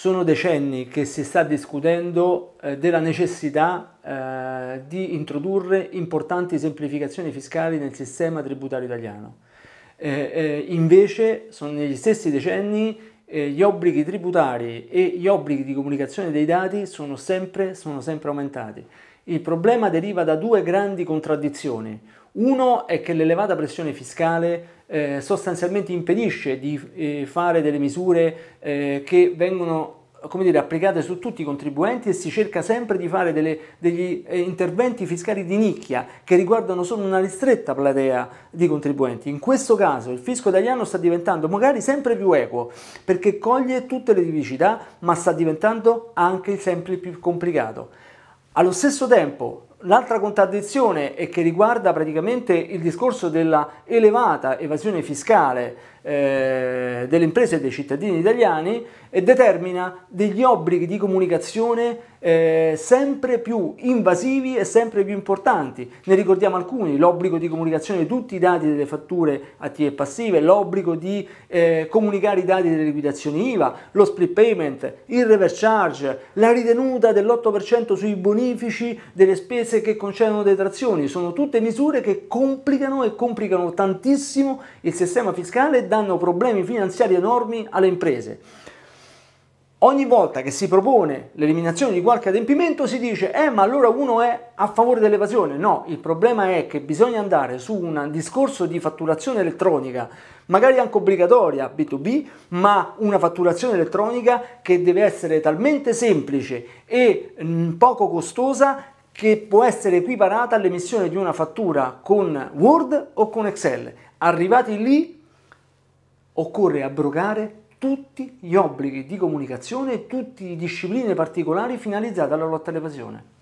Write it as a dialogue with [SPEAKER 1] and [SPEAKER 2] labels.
[SPEAKER 1] Sono decenni che si sta discutendo eh, della necessità eh, di introdurre importanti semplificazioni fiscali nel sistema tributario italiano. Eh, eh invece sono negli stessi decenni eh, gli obblighi tributari e gli obblighi di comunicazione dei dati sono sempre, sono sempre aumentati. Il problema deriva da due grandi contraddizioni. Uno è che l'elevata pressione fiscale eh, sostanzialmente impedisce di eh, fare delle misure eh, che vengono come dire, applicate su tutti i contribuenti e si cerca sempre di fare delle, degli eh, interventi fiscali di nicchia che riguardano solo una ristretta platea di contribuenti. In questo caso il fisco italiano sta diventando magari sempre più equo perché coglie tutte le tipicità ma sta diventando anche sempre più complicato. Allo stesso tempo L'altra contraddizione è che riguarda praticamente il discorso della elevata evasione fiscale eh, delle imprese e dei cittadini italiani e determina degli obblighi di comunicazione eh, sempre più invasivi e sempre più importanti. Ne ricordiamo alcuni, l'obbligo di comunicazione di tutti i dati delle fatture attive e passive, l'obbligo di eh, comunicare i dati delle liquidazioni IVA, lo split payment, il reverse charge, la ritenuta dell'8% sui bonifici delle spese spese che concedono detrazioni, sono tutte misure che complicano e complicano tantissimo il sistema fiscale e danno problemi finanziari enormi alle imprese. Ogni volta che si propone l'eliminazione di qualche adempimento si dice eh ma allora uno è a favore dell'evasione. No, il problema è che bisogna andare su un discorso di fatturazione elettronica, magari anche obbligatoria B2B, ma una fatturazione elettronica che deve essere talmente semplice e mm, poco costosa che può essere equiparata all'emissione di una fattura con Word o con Excel. Arrivati lì occorre abrogare tutti gli obblighi di comunicazione e tutte le discipline particolari finalizzate alla lotta all'evasione.